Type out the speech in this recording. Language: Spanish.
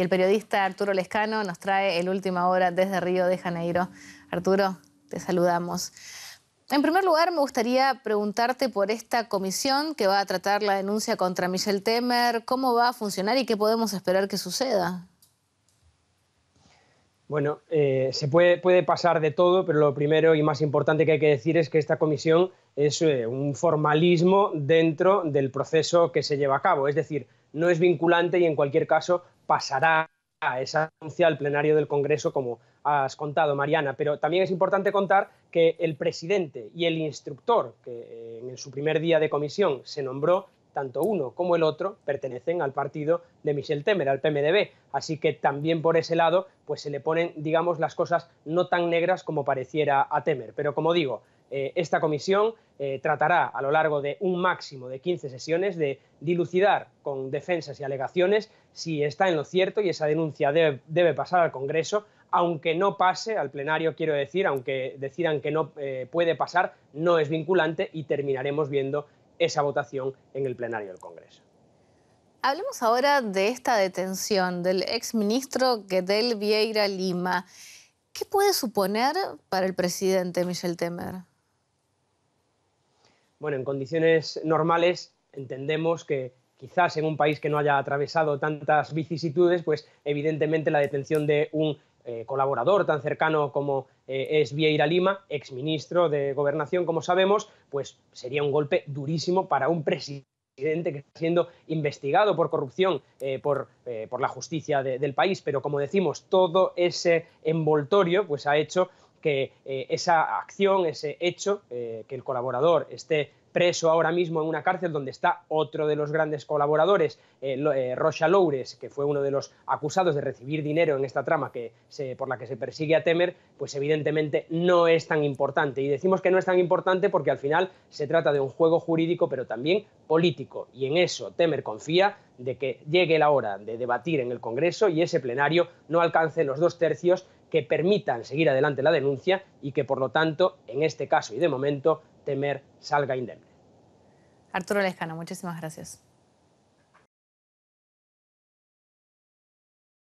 Y el periodista Arturo Lescano nos trae el última hora desde Río de Janeiro. Arturo, te saludamos. En primer lugar, me gustaría preguntarte por esta comisión que va a tratar la denuncia contra Michelle Temer, cómo va a funcionar y qué podemos esperar que suceda. Bueno, eh, se puede, puede, pasar de todo, pero lo primero y más importante que hay que decir es que esta comisión es eh, un formalismo dentro del proceso que se lleva a cabo. Es decir, no es vinculante y en cualquier caso pasará a esa anuncia al plenario del Congreso, como has contado, Mariana. Pero también es importante contar que el presidente y el instructor, que eh, en su primer día de comisión se nombró, tanto uno como el otro pertenecen al partido de Michel Temer, al PMDB. Así que también por ese lado, pues se le ponen, digamos, las cosas no tan negras como pareciera a Temer. Pero como digo, eh, esta comisión eh, tratará a lo largo de un máximo de 15 sesiones de dilucidar con defensas y alegaciones si está en lo cierto y esa denuncia debe, pasar al Congreso, aunque no pase al plenario, quiero decir, aunque decidan que no eh, puede pasar, no es vinculante y terminaremos viendo esa votación en el plenario del Congreso. Hablemos ahora de esta detención del exministro Gedel Vieira Lima. ¿Qué puede suponer para el presidente Michel Temer? bueno, en condiciones normales entendemos que quizás en un país que no haya atravesado tantas vicisitudes, pues evidentemente la detención de un eh, colaborador tan cercano como eh, es Vieira Lima, exministro de Gobernación, como sabemos, pues sería un golpe durísimo para un presidente que está siendo investigado por corrupción eh, por, por, la justicia del país, pero como decimos, todo ese envoltorio pues, ha hecho que eh, esa acción, ese hecho, eh, que el colaborador esté preso ahora mismo en una cárcel donde está otro de los grandes colaboradores, eh, Rocha Loures, que fue uno de los acusados de recibir dinero en esta trama que por la que se persigue a Temer, pues evidentemente no es tan importante. Y decimos que no es tan importante porque al final se trata de un juego jurídico, pero también político. Y en eso Temer confía de que llegue la hora de debatir en el Congreso y ese plenario no alcance los dos tercios que permitan seguir adelante la denuncia y que, por lo tanto, en este caso y de momento, Temer salga indemne. Arturo Lescano, muchísimas gracias.